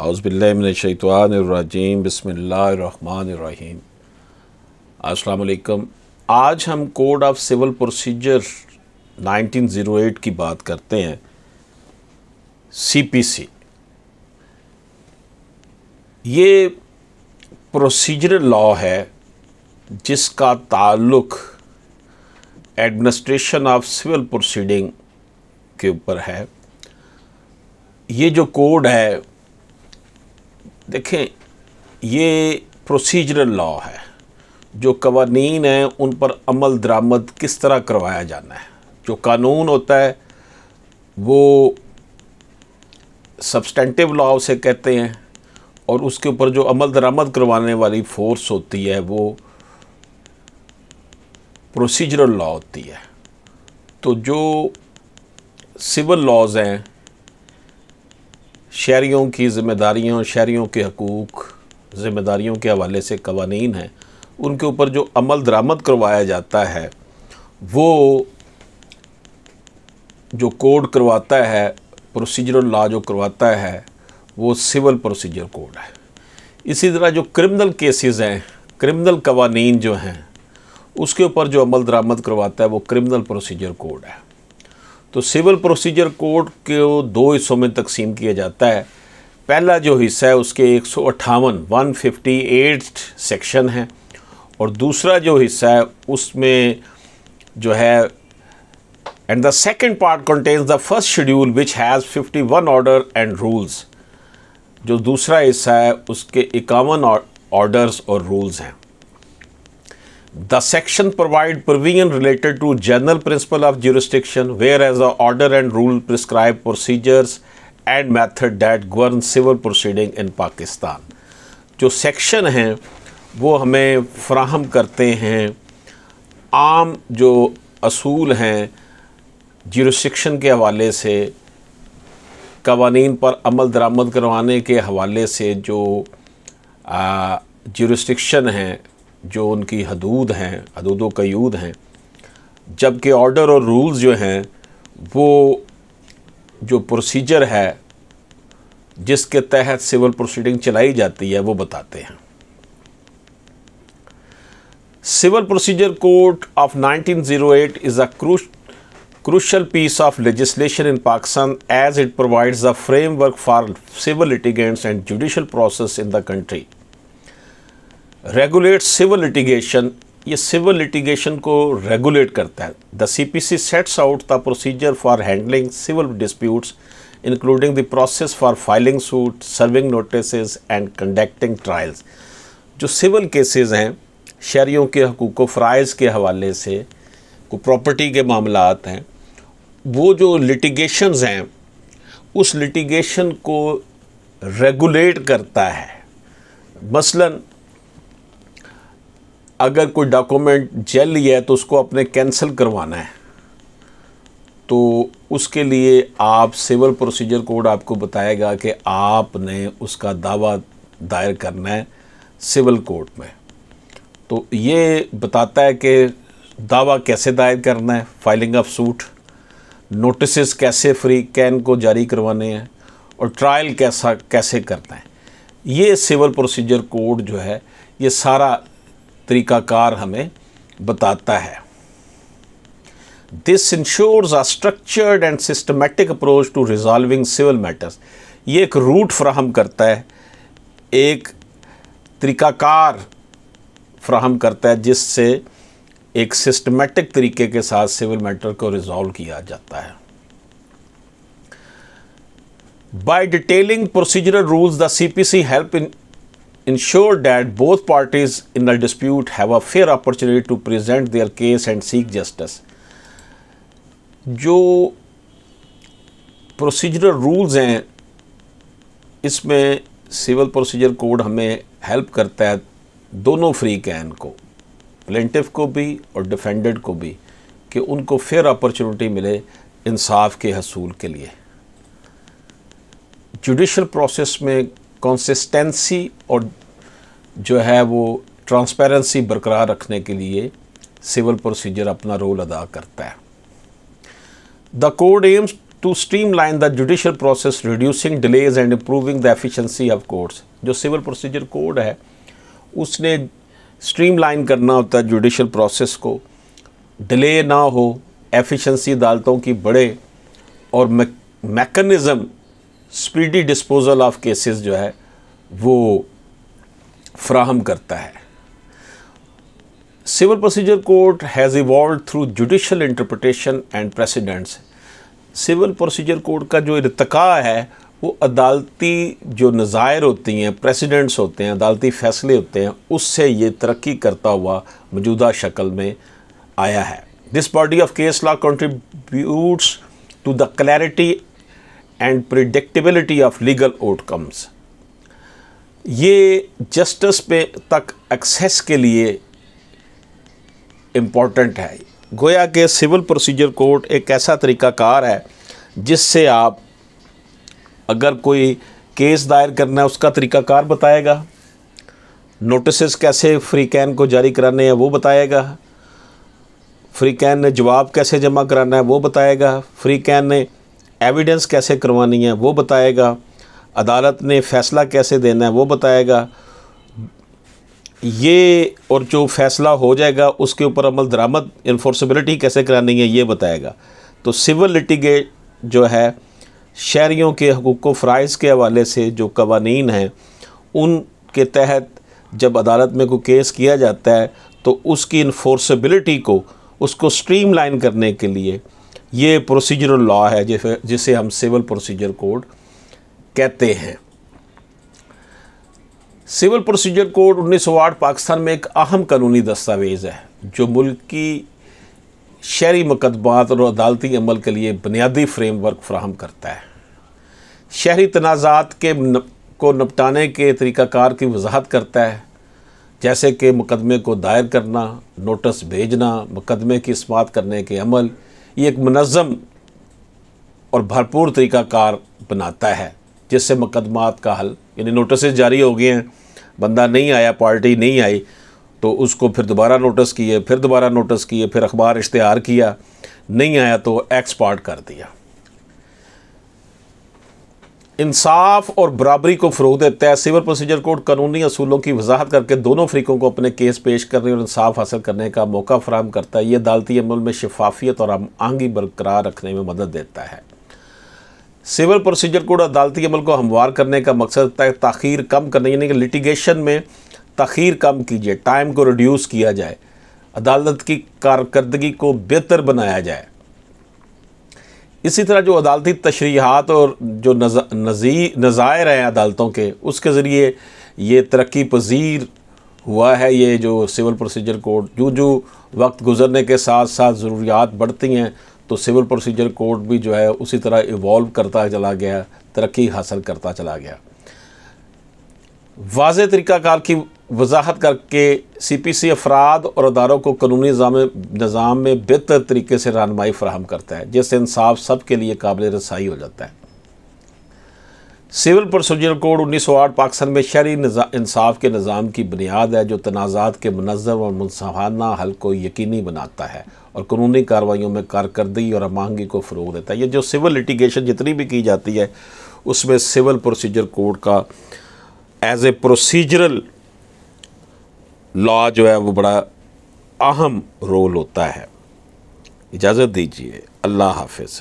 अज़बिल्लिनशैतवानरजीम बसमीम अस्सलाम आज हम कोड ऑफ सिविल प्रोसीजर 1908 की बात करते हैं सीपीसी ये प्रोसीजर लॉ है जिसका ताल्लुक एडमिनिस्ट्रेशन ऑफ सिविल प्रोसीडिंग के ऊपर है ये जो कोड है देखें ये प्रोसीजरल लॉ है जो कवानीन हैं उन पर अमल दरामद किस तरह करवाया जाना है जो कानून होता है वो सब्सटेंटिव लॉ उसे कहते हैं और उसके ऊपर जो अमल दरामद करवाने वाली फोर्स होती है वो प्रोसीजरल लॉ होती है तो जो सिविल लॉज हैं शहरीों की जिम्मेदारियों शहरीों के हकूक़ ज़िम्मेदारियों के हवाले से कवानीन हैं उनके ऊपर जो अमल दरामद करवाया जाता है वो जो कोड करवाता है प्रोसीजरल लॉ जो करवाता है वो सिविल प्रोसीजर कोड है इसी तरह जो क्रिमिनल केसेस हैं क्रिमिनल कवानीन जो हैं उसके ऊपर जो अमल दरामद करवाता है वो क्रिमिनल प्रोसीजर कोड है तो सिविल प्रोसीजर कोड को दो हिस्सों में तकसीम किया जाता है पहला जो हिस्सा है उसके एक सौ अट्ठावन वन फिफ्टी एट सेक्शन हैं और दूसरा जो हिस्सा है उसमें जो है and the second part contains the first schedule which has fifty one order and rules जो दूसरा हिस्सा है उसके इक्यावन ऑर्डर्स और रूल्स हैं The section provide provision related to general principle of jurisdiction, whereas the order and rule prescribe procedures and method that govern civil proceeding in Pakistan. jo section hain wo hame faraham karte hain aam jo usool hain jurisdiction ke hawale se qawaneen par amal daramad karwane ke hawale se jo jurisdiction hain जो उनकी हदूद हैं हदूद कयूद हैं जबकि order और rules जो हैं वो जो प्रोसीजर है जिसके तहत सिविल प्रोसीडिंग चलाई जाती है वो बताते हैं civil procedure code of 1908 is a crucial piece of legislation in Pakistan as it provides the framework for civil litigants and judicial process in the country regulate civil litigation ये सिविल लिटिगेशन को regulate करता है the CPC sets out the procedure for handling civil disputes including the process for filing suit serving notice and conducting trials जो civil cases हैं शहरीों के हकूक फ़्राइज के हवाले से को प्रॉपर्टी के मामला हैं वो जो लिटिगेशंस हैं उस लिटिगेशन को रेगुलेट करता है मसलन अगर कोई डॉक्यूमेंट जेल लिया है तो उसको अपने कैंसिल करवाना है तो उसके लिए आप सिविल प्रोसीजर कोड आपको बताएगा कि आपने उसका दावा दायर करना है सिविल कोर्ट में तो ये बताता है कि दावा कैसे दायर करना है फाइलिंग ऑफ सूट नोटिस कैसे फ्री कैन को जारी करवाने हैं और ट्रायल कैसा कैसे करना है ये सिविल प्रोसीजर कोड जो है ये सारा तरीकाकार हमें बताता है this ensures a structured and systematic approach to resolving civil matters ये एक रूट फ्राहम करता है एक तरीकाकार फ्राहम करता है जिससे एक सिस्टमेटिक तरीके के साथ सिविल मैटर को रिजॉल्व किया जाता है procedural rules the C P C help in ensure that both parties in a dispute have a fair opportunity to present their case and seek justice जो प्रोसीजरल रूल्स हैं इसमें civil procedure code हमें help करता है दोनों free कैन को plaintiff को भी और डिफेंडेंट को भी कि उनको फेयर अपॉर्चुनिटी मिले इंसाफ के हसूल के लिए जुडिशल प्रोसेस में कंसिस्टेंसी और जो है वो ट्रांसपेरेंसी बरकरार रखने के लिए सिविल प्रोसीजर अपना रोल अदा करता है the code aims to streamline the judicial process reducing delays and improving the efficiency of courts जो सिविल प्रोसीजर कोड है उसने स्ट्रीम लाइन करना होता है जुडिशल प्रोसेस को डिले ना हो एफिशिएंसी अदालतों की बढ़े और mechanism speedy disposal of cases जो है वो फ्राहम करता है civil procedure court has evolve through judicial interpretation and precedents civil procedure code का जो इरतका है वो अदालती जो नज़ायर होती हैं प्रेसिडेंट्स होते हैं अदालती फ़ैसले होते हैं उससे ये तरक्की करता हुआ मौजूदा शक्ल में आया है this body of case law contributes to the clarity and predictability of legal outcomes ये जस्टिस पे तक एक्सेस के लिए इम्पॉर्टेंट है गोया के सिविल प्रोसीजर कोर्ट एक ऐसा तरीकाकार है जिससे आप अगर कोई केस दायर करना है उसका तरीकाकार बताएगा नोटिस कैसे फ्री कैन को जारी कराने हैं वो बताएगा फ्री कैन ने जवाब कैसे जमा कराना है वो बताएगा फ्री कैन ने एविडेंस कैसे करवानी है वो बताएगा अदालत ने फ़ैसला कैसे देना है वो बताएगा ये और जो फ़ैसला हो जाएगा उसके ऊपर अमल दरामद इन्फोर्सबिलिटी कैसे करानी है ये बताएगा तो सिविल लिटिगेट जो है शहरीों के हकूक़ व फ़राइज़ के हवाले से जो कवानीन हैं उनके तहत जब अदालत में कोई केस किया जाता है तो उसकी इन्फोर्सबिलिटी को उसको स्ट्रीम लाइन करने के लिए ये प्रोसीजरल लॉ है जिसे हम सिविल प्रोसीजर कोड कहते हैं सिविल प्रोसीजर कोड 1908 पाकिस्तान में एक अहम कानूनी दस्तावेज़ है जो मुल्क की शहरी मुकदमात और अदालती अमल के लिए बुनियादी फ्रेमवर्क फ्राहम करता है शहरी तनाज़ात के न, को निपटाने के तरीक़ाकार की वजाहत करता है जैसे कि मुकदमे को दायर करना नोटिस भेजना मुकदमे की इस्मात करने के अमल ये एक मनज़म और भरपूर तरीक़ाकार बनाता है जिससे मुकदमात का हल यानी नोटिस जारी हो गए हैं बंदा नहीं आया पार्टी नहीं आई तो उसको फिर दोबारा नोटिस किए फिर दोबारा नोटिस किए फिर अखबार इश्तहार किया नहीं आया तो एक्सपार्ट कर दिया इंसाफ और बराबरी को फ़रोग देता है सिविल प्रोसीजर कोड कानूनी असूलों की वजाहत करके दोनों फरीकों को अपने केस पेश करने और इंसाफ हासिल करने का मौका फ्राहम करता है ये अदालती अमल में शफाफियत और आहंगी बरकरार रखने में मदद देता है सिविल प्रोसीजर कोड अदालती अमल को हमवार करने का मकसद है तखीर कम करने यानी कि लिटिगेशन में तखीर कम कीजिए टाइम को रिड्यूस किया जाए अदालत की कारकर्दगी को बेहतर बनाया जाए इसी तरह जो अदालती तशरीहत और जो नज़ी नज़ायर हैं अदालतों के उसके ज़रिए ये तरक्की पजीर हुआ है ये जो सिविल प्रोसीजर कोड जो जो वक्त गुजरने के साथ साथ ज़रूरियात बढ़ती हैं तो सिविल प्रोसीजर कोड भी जो है उसी तरह इवॉल्व करता चला गया तरक्की हासिल करता चला गया वाज तरीक़ाकार की वजाहत करके सी पी सी अफराद और अदारों को कानूनी निज़ाम में बेहतर तरीके से रहनमाई फ्राहम करता है जिससे इंसाफ सब के लिए काबिल रसाई हो जाता है सिविल प्रोसीजर कोड उन्नीस सौ आठ पाकिस्तान में शहरी इंसाफ के निज़ाम की बुनियाद है जो तनाज़ात के मनजम और मनसाहाना हल को यकीनी बनाता है और कानूनी कार्रवाइयों में कारकर्दगी और आमहंगी को फ़रूग देता है ये जो सिविल लिटिगेशन जितनी भी की जाती है उसमें सिविल प्रोसीजर कोड का एज ए प्रोसीजरल लॉ जो है वो बड़ा अहम रोल होता है इजाज़त दीजिए अल्लाह हाफिज़